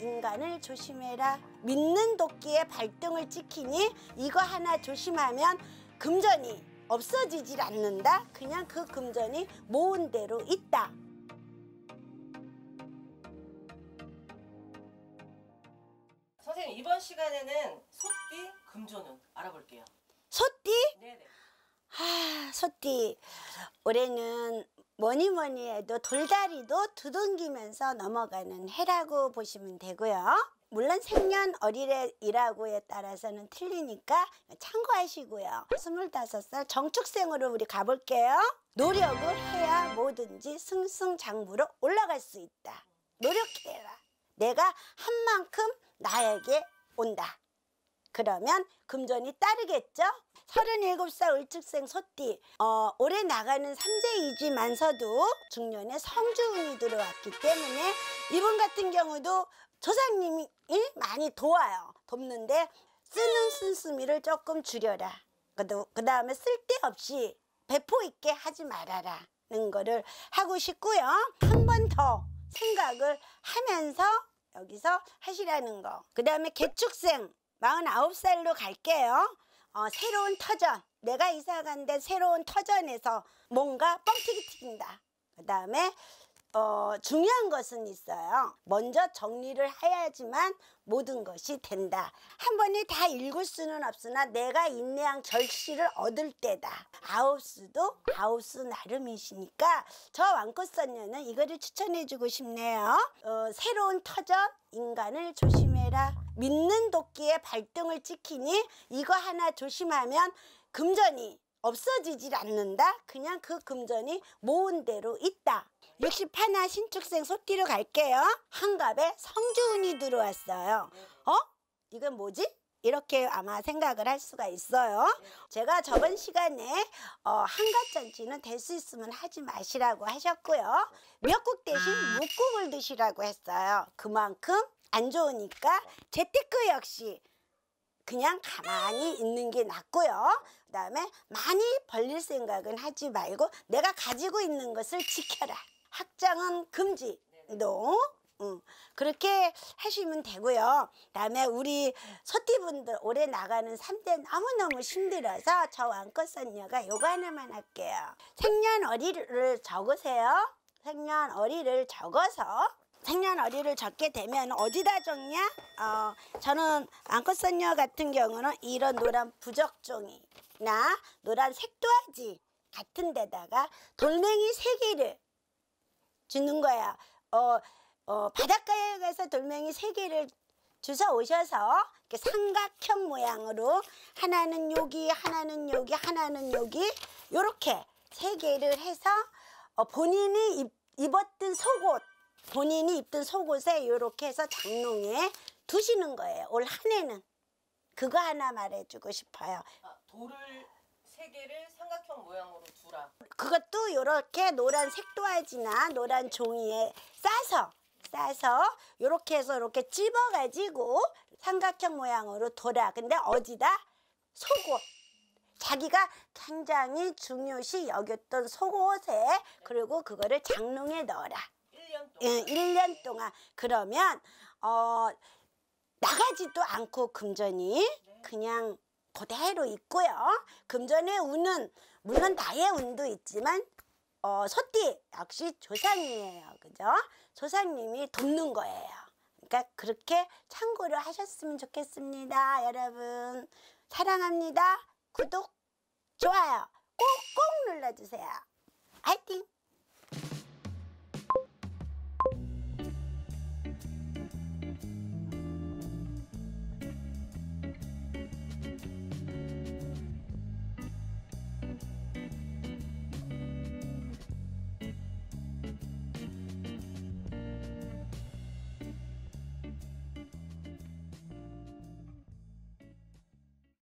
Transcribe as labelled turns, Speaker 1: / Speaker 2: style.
Speaker 1: 인간을 조심해라. 믿는 도끼에 발등을 찍히니 이거 하나 조심하면 금전이 없어지질 않는다. 그냥 그 금전이 모은 대로 있다. 선생님 이번 시간에는 소띠 금전운 알아볼게요. 소띠? 네네. 아, 소띠. 올해는 뭐니 뭐니 해도 돌다리도 두둥기면서 넘어가는 해라고 보시면 되고요. 물론 생년 어리래이라고에 따라서는 틀리니까 참고하시고요. 25살 정축생으로 우리 가볼게요. 노력을 해야 뭐든지 승승장구로 올라갈 수 있다. 노력해라. 내가 한 만큼 나에게 온다. 그러면 금전이 따르겠죠? 37살 을축생 소띠 어, 올해 나가는 삼재이지만서도 중년에 성주운이 들어왔기 때문에 이분 같은 경우도 조상님이 많이 도와요 돕는데 쓰는 순수미를 조금 줄여라 그 다음에 쓸데없이 배포 있게 하지 말아라 는 거를 하고 싶고요 한 번 더 생각을 하면서 여기서 하시라는 거그 다음에 개축생 49 살로 갈게요. 어, 새로운 터전. 내가 이사 간데 새로운 터전에서 뭔가 뻥튀기 튀긴다. 그 다음에 어, 중요한 것은 있어요. 먼저 정리를 해야지만 모든 것이 된다. 한 번에 다 읽을 수는 없으나 내가 인내한 결실을 얻을 때다. 아홉수도 아홉수 나름이시니까 저 왕꽃선녀는 이거를 추천해주고 싶네요. 어, 새로운 터전 인간을 조심해라. 믿는 도끼에 발등을 찍히니 이거 하나 조심하면 금전이 없어지질 않는다. 그냥 그 금전이 모은 대로 있다. 61화 신축생 소띠로 갈게요. 한갑에 성주운이 들어왔어요. 어? 이건 뭐지? 이렇게 아마 생각을 할 수가 있어요. 제가 저번 시간에 어, 한갑잔치는 될 수 있으면 하지 마시라고 하셨고요. 몇역국 대신 묵국을 드시라고 했어요. 그만큼 안 좋으니까 재테크 역시 그냥 가만히 있는 게 낫고요. 그다음에 많이 벌릴 생각은 하지 말고 내가 가지고 있는 것을 지켜라. 학장은 금지. 노. 음, 그렇게 하시면 되고요. 그다음에 우리 소띠분들 올해 나가는 삼대 너무너무 힘들어서 저 왕껏 선녀가 요거 하나만 할게요. 생년월일을 적으세요. 생년월일을 적어서 생년월일을 적게 되면 어디다 적냐? 어, 저는 앙컷선녀 같은 경우는 이런 노란 부적종이나 노란 색도화지 같은 데다가 돌멩이 세 개를 주는 거야. 어, 어, 바닷가에 가서 돌멩이 세 개를 주워 오셔서 이렇게 삼각형 모양으로 하나는 여기, 하나는 여기, 하나는 여기 이렇게세 개를 해서 어, 본인이 입, 입었던 속옷 본인이 입던 속옷에 이렇게 해서 장롱에 두시는 거예요. 올 한 해는. 그거 하나 말해주고 싶어요. 아, 돌을 세 개를 삼각형 모양으로 두라. 그것도 이렇게 노란 색도화지나 노란 종이에 싸서 싸서 이렇게 해서 이렇게 집어가지고 삼각형 모양으로 돌아. 근데 어디다? 속옷. 자기가 굉장히 중요시 여겼던 속옷에 그리고 그거를 장롱에 넣어라. 1년 동안. 1년 동안. 그러면 어 나가지도 않고 금전이 네. 그냥 그대로 있고요. 금전의 운은 물론 나의 운도 있지만 어, 소띠 역시 조상이에요. 그죠? 조상님이 돕는 거예요. 그러니까 그렇게 참고를 하셨으면 좋겠습니다. 여러분 사랑합니다. 구독, 좋아요 꼭꼭 눌러주세요. 화이팅!